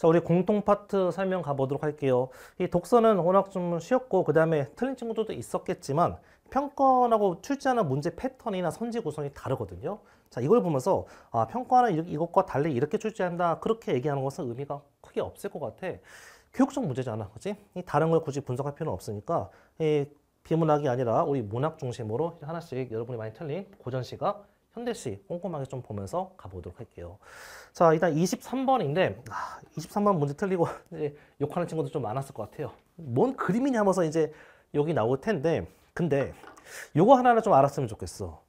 자, 우리 공통 파트 설명 가보도록 할게요. 이 독서는 워낙 좀 쉬웠고, 그 다음에 틀린 친구들도 있었겠지만, 평가하고 원 출제하는 문제 패턴이나 선지 구성이 다르거든요. 자, 이걸 보면서, 아, 평가원은 이것과 달리 이렇게 출제한다. 그렇게 얘기하는 것은 의미가 크게 없을 것 같아. 교육적 문제잖아. 그지이 다른 걸 굳이 분석할 필요는 없으니까, 이 비문학이 아니라 우리 문학 중심으로 하나씩 여러분이 많이 틀린 고전 시각, 현대시 꼼꼼하게 좀 보면서 가보도록 할게요. 자, 일단 23번인데 아, 23번 문제 틀리고 이제 욕하는 친구들 좀 많았을 것 같아요. 뭔 그림이냐 하면서 이제 여기 나올 텐데 근데 요거 하나를 좀 알았으면 좋겠어.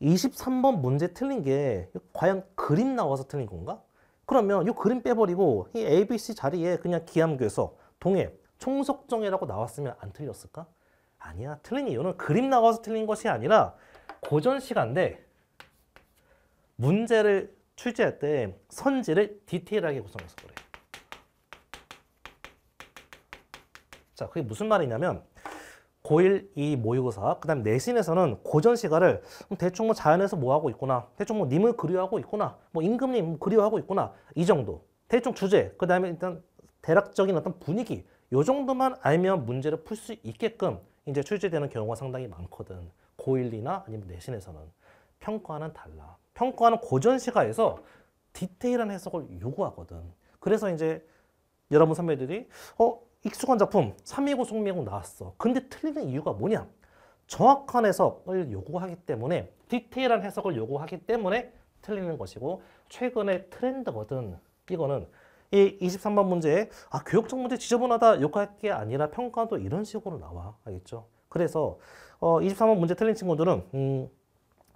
23번 문제 틀린 게 과연 그림 나와서 틀린 건가? 그러면 이 그림 빼버리고 이 ABC 자리에 그냥 기암교에서 동해 총석정해라고 나왔으면 안 틀렸을까? 아니야 틀린 이유는 그림 나와서 틀린 것이 아니라 고전 시간대 문제를 출제할 때 선지를 디테일하게 구성해서 그래요. 자, 그게 무슨 말이냐면 고1 이 모의고사, 그 다음 내신에서는 고전 시가를 음, 대충 뭐 자연에서 뭐 하고 있구나, 대충 뭐 님을 그리워하고 있구나, 뭐 임금님 그리워하고 있구나, 이 정도. 대충 주제, 그 다음에 일단 대략적인 어떤 분위기, 요 정도만 알면 문제를 풀 수 있게끔 이제 출제되는 경우가 상당히 많거든. 고1이나 아니면 내신에서는. 평가는 달라. 평가하는 고전 시가에서 디테일한 해석을 요구하거든. 그래서 이제 여러분 선배들이 어 익숙한 작품 3미고 송미고 나왔어. 근데 틀리는 이유가 뭐냐? 정확한 해석을 요구하기 때문에 디테일한 해석을 요구하기 때문에 틀리는 것이고 최근의 트렌드거든. 이거는 이 23번 문제에 아 교육적 문제 지저분하다 욕할 게 아니라 평가도 이런 식으로 나와. 알겠죠? 그래서 어 23번 문제 틀린 친구들은 음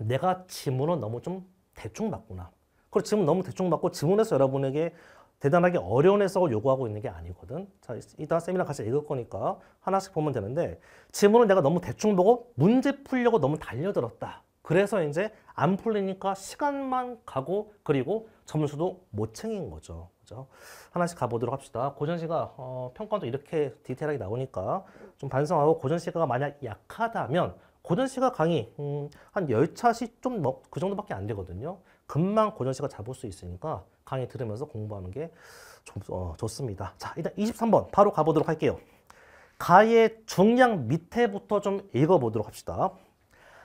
내가 지문을 너무 좀 대충 맞구나. 그리고 지문 너무 대충 맞고 지문에서 여러분에게 대단하게 어려운 해석을 요구하고 있는 게 아니거든. 자, 이따 쌤이랑 같이 읽을 거니까 하나씩 보면 되는데 지문을 내가 너무 대충 보고 문제 풀려고 너무 달려들었다. 그래서 이제 안 풀리니까 시간만 가고 그리고 점수도 못 챙긴 거죠. 그죠? 하나씩 가보도록 합시다. 고전 씨가 어, 평가도 이렇게 디테일하게 나오니까 좀 반성하고 고전 씨가 만약 약하다면 고전 시가 강의 음, 한 10차씩 좀그 정도밖에 안 되거든요. 금방 고전 씨가 잡을 수 있으니까 강의 들으면서 공부하는 게 좀, 어, 좋습니다. 자, 일단 23번 바로 가보도록 할게요. 가의 중량 밑에부터 좀 읽어보도록 합시다.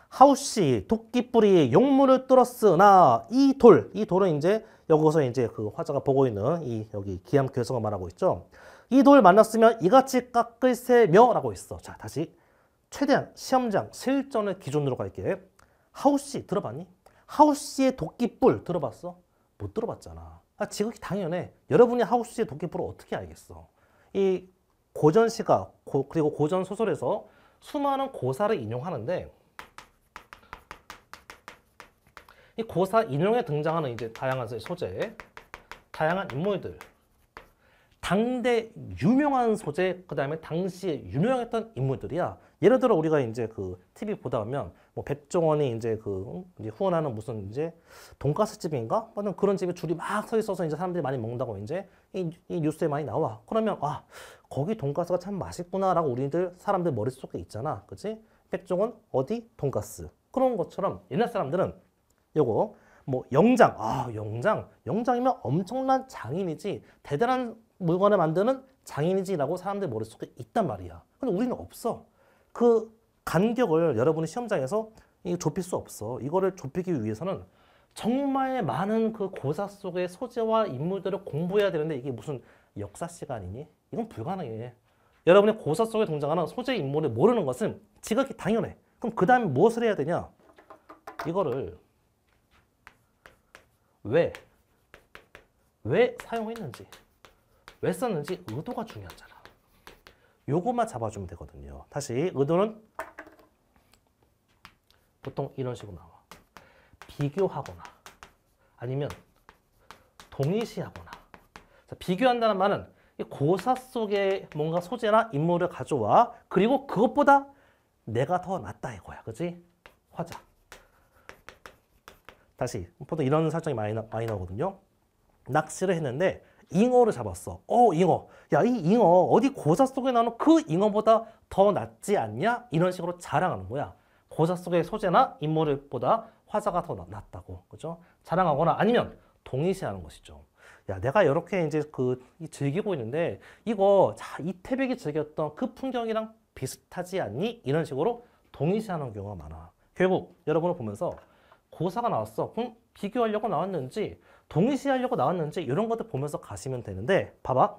하우씨 도끼뿌리 용문을 뚫었으나 이 돌, 이 돌은 이제 여기서 이제 그 화자가 보고 있는 이 여기 기암 괴성을 말하고 있죠. 이 돌 만났으면 이같이 깎을 새며라고 있어. 자, 다시 최대한 시험장 실전을 기준으로 갈게. 하우씨 들어봤니? 하우씨의 도끼뿔 들어봤어? 못 들어봤잖아. 아, 지극히 당연해. 여러분이 하우씨의 도끼뿔을 어떻게 알겠어? 이 고전 시가 고, 그리고 고전 소설에서 수많은 고사를 인용하는데 이 고사 인용에 등장하는 이제 다양한 소재, 다양한 인물들 당대 유명한 소재, 그 다음에 당시에 유명했던 인물들이야. 예를 들어 우리가 이제 그 TV 보다 보면 뭐 백종원이 이제 그 이제 후원하는 무슨 이제 돈가스 집인가? 뭐는 그런 집에 줄이 막 서 있어서 이제 사람들이 많이 먹는다고 이제 이, 이 뉴스에 많이 나와. 그러면 아 거기 돈가스가 참 맛있구나라고 우리들 사람들 머릿속에 있잖아. 그지 백종원 어디 돈가스. 그런 것처럼 옛날 사람들은 요거 뭐 영장, 아 영장, 영장이면 엄청난 장인이지 대단한 물건을 만드는 장인이지라고 사람들 머릿속에 있단 말이야. 근데 우리는 없어. 그 간격을 여러분이 시험장에서 좁힐 수 없어. 이거를 좁히기 위해서는 정말 많은 그 고사 속의 소재와 인물들을 공부해야 되는데 이게 무슨 역사 시간이니? 이건 불가능해. 여러분이 고사 속에 등장하는 소재 인물을 모르는 것은 지극히 당연해. 그럼 그 다음에 무엇을 해야 되냐? 이거를 왜, 왜 사용했는지. 왜 썼는지 의도가 중요하잖아. 요것만 잡아주면 되거든요. 다시 의도는 보통 이런 식으로 나와. 비교하거나 아니면 동일시하거나 자, 비교한다는 말은 고사 속에 뭔가 소재나 인물을 가져와 그리고 그것보다 내가 더 낫다 이거야 그지 화자 다시 보통 이런 설정이 많이, 나, 많이 나오거든요 낚시를 했는데 잉어를 잡았어. 어, 잉어. 야, 이 잉어 어디 고자 속에 나오는 그 잉어보다 더 낫지 않냐? 이런 식으로 자랑하는 거야. 고자 속의 소재나 인물보다 화자가 더 낫다고. 그죠? 자랑하거나 아니면 동의시하는 것이죠. 야, 내가 이렇게 이제 그 즐기고 있는데 이거 자, 이태백이 즐겼던 그 풍경이랑 비슷하지 않니? 이런 식으로 동의시하는 경우가 많아. 결국 여러분을 보면서 고사가 나왔어. 그럼 비교하려고 나왔는지 동의시하려고 나왔는지 이런 것들 보면서 가시면 되는데 봐봐.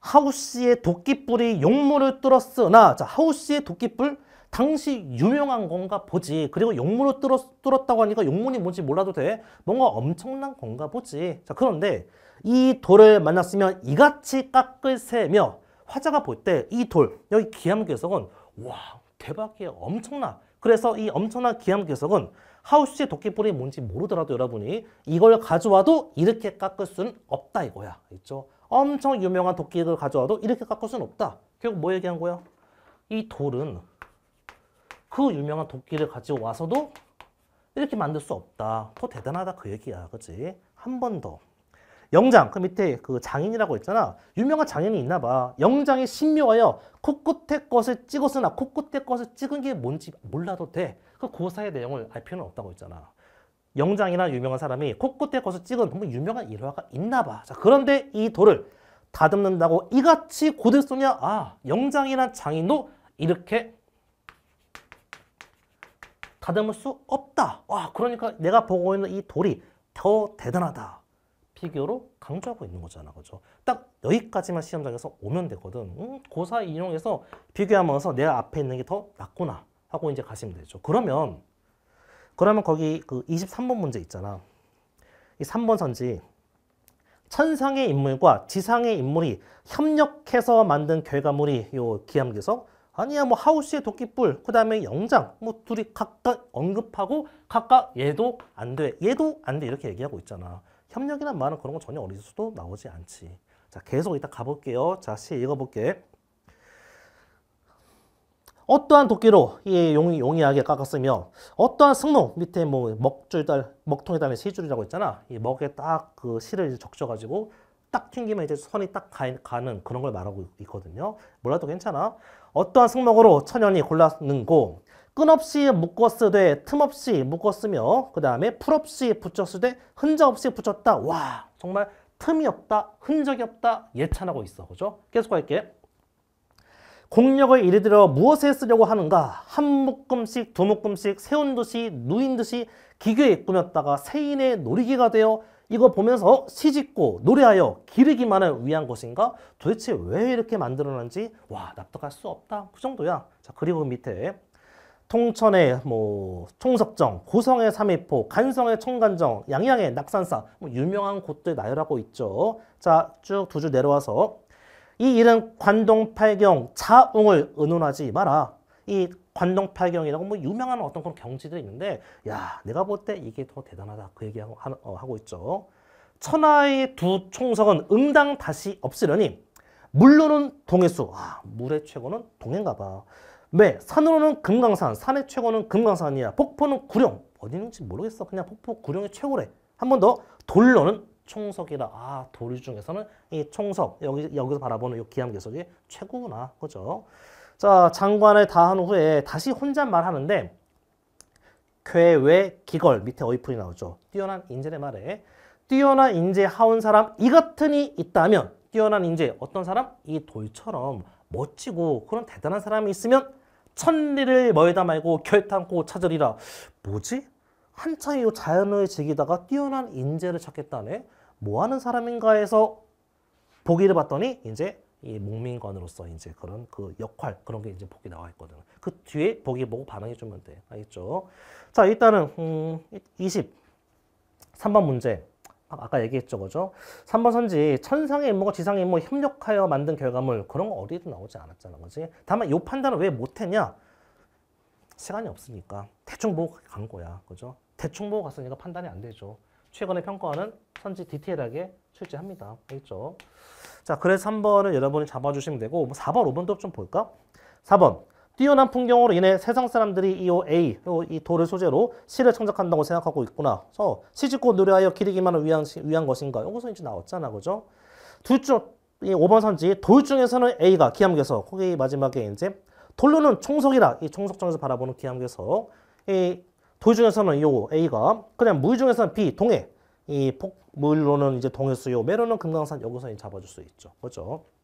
하우씨의 도끼뿔이 용모를 뚫었으나 자 하우씨의 도끼뿔 당시 유명한 건가 보지 그리고 용모를 뚫었, 뚫었다고 하니까 용문이 뭔지 몰라도 돼 뭔가 엄청난 건가 보지 자 그런데 이 돌을 만났으면 이같이 깎을 새며 화자가 볼 때 이 돌 여기 기암괴석은 와 대박이야 엄청나 그래서 이 엄청난 기암괴석은 하우스의 도끼뿌리 뭔지 모르더라도 여러분이 이걸 가져와도 이렇게 깎을 수는 없다 이거야. 있죠? 엄청 유명한 도끼를 가져와도 이렇게 깎을 수는 없다. 결국 뭐 얘기한 거야? 이 돌은 그 유명한 도끼를 가지 와서도 이렇게 만들 수 없다. 더 대단하다 그 얘기야. 그치? 한 번 더. 영장, 그 밑에 그 장인이라고 했잖아. 유명한 장인이 있나 봐. 영장이 신묘하여 코끝에 것을 찍었으나 코끝에 것을 찍은 게 뭔지 몰라도 돼. 그 고사의 내용을 알 필요는 없다고 했잖아. 영장이나 유명한 사람이 코끝에 거서 찍은 뭐 유명한 일화가 있나 봐. 자, 그런데 이 돌을 다듬는다고 이같이 고들 쏘냐? 아, 영장이란 장인도 이렇게 다듬을 수 없다. 와, 그러니까 내가 보고 있는 이 돌이 더 대단하다. 피규어로 강조하고 있는 거잖아. 그죠? 딱 여기까지만 시험장에서 오면 되거든. 음, 고사 인용해서 비교하면서 내 앞에 있는 게 더 낫구나. 하고 이제 가시면 되죠. 그러면 그러면 거기 그 23번 문제 있잖아. 이 3번 선지 천상의 인물과 지상의 인물이 협력해서 만든 결과물이 요 기암기석 아니야 뭐 하우스의 도끼뿔 그 다음에 영장 뭐 둘이 각각 언급하고 각각 얘도 안 돼 얘도 안 돼 이렇게 얘기하고 있잖아 협력이란 말은 그런 거 전혀 어디서도 나오지 않지 자 계속 이따 가볼게요 자시 읽어볼게 어떠한 도끼로 이 용, 이 용이하게 깎았으며 어떠한 승모 밑에 뭐 먹줄 달 먹통에 달린 실 줄이라고 했잖아 이 먹에 딱 그 실을 적셔가지고 딱 튕기면 이제 선이 딱 가, 는 그런 걸 말하고 있거든요 몰라도 괜찮아 어떠한 승모으로 천연이 골랐는고 끈없이 묶었으되 틈없이 묶었으며 그 다음에 풀없이 붙였으되 흔적 없이 붙였다 와 정말 틈이 없다 흔적이 없다 예찬하고 있어 그죠 계속 할게 공력을 이르들어 무엇에 쓰려고 하는가 한 묶음씩 두 묶음씩 세운 듯이 누인 듯이 기교에 꾸몄다가 세인의 놀이기가 되어 이거 보면서 시집고 노래하여 기르기만을 위한 것인가 도대체 왜 이렇게 만들어놨는지 와 납득할 수 없다 그 정도야 자 그리고 그 밑에 통천의 뭐 총석정, 고성의 삼위포, 간성의 청간정, 양양의 낙산사 뭐 유명한 곳들 나열하고 있죠. 자, 쭉 두 줄 내려와서 이 일은 관동팔경, 자웅을 의논하지 마라. 이 관동팔경이라고 뭐 유명한 어떤 그런 경지들이 있는데 야 내가 볼 때 이게 더 대단하다 그 얘기하고 어, 하고 있죠. 천하의 두 총성은 응당 다시 없으려니 물로는 동해수 아, 물의 최고는 동해인가 봐. 왜? 산으로는 금강산, 산의 최고는 금강산이야. 폭포는 구룡. 어디 있는지 모르겠어. 그냥 폭포 구룡이 최고래. 한 번 더. 돌로는 총석이라 아 도류 중에서는 이 총석 여기 여기서 바라보는 이 기함계석이 최고구나 그죠? 자 장관을 다 한 후에 다시 혼잣말 하는데 괴외 기걸 밑에 어휘풀이 나오죠. 뛰어난 인재의 말에 뛰어난 인재 하온 사람 이 같으니 있다면 뛰어난 인재 어떤 사람 이 돌처럼 멋지고 그런 대단한 사람이 있으면 천리를 멀다 말고 결탄코 찾으리라. 뭐지? 한참 이자연의 즐기다가 뛰어난 인재를 찾겠다네. 뭐 하는 사람인가 해서 보기를 봤더니 이제 이 목민관으로서 이제 그런 그 역할 그런 게 이제 복이 나와 있거든요. 그 뒤에 복이 보고 뭐 반응해 주면 돼. 알겠죠? 자, 일단은 음 23번 문제. 아, 아까 얘기했죠, 그죠? 3번 선지, 천상의 임무가 지상의 임무 협력하여 만든 결과물, 그런 거 어디에도 나오지 않았잖아, 그지? 다만 요 판단을 왜 못했냐? 시간이 없으니까 대충 보고 간 거야. 그죠? 대충 보고 갔으니까 판단이 안 되죠. 최근에 평가는 하 선지 디테일하게 출제합니다. 알겠죠? 자, 그래서 3번은 여러분이 잡아주시면 되고 4번, 뭐 5번도 좀 볼까? 4번 뛰어난 풍경으로 인해 세상 사람들이 이 e A, 어, 이 돌을 소재로 시를 창작한다고 생각하고 있구나. 그래서 시집고 노래하여 기르기만을 위한, 위한 것인가. 여기서 이제 나왔잖아. 그죠? 둘 중, 이 5번 선지, 돌 중에서는 A가 기암께서 거기 마지막에 이제 돌로는 총석이라이 총속정에서 바라보는 기하목에이 도중에서는 요 A가 그냥 무의중에서는 B 동해 이 폭물로는 이제 동해수요 매로는 금강산 여기서 잡아줄 수 있죠. 그렇죠?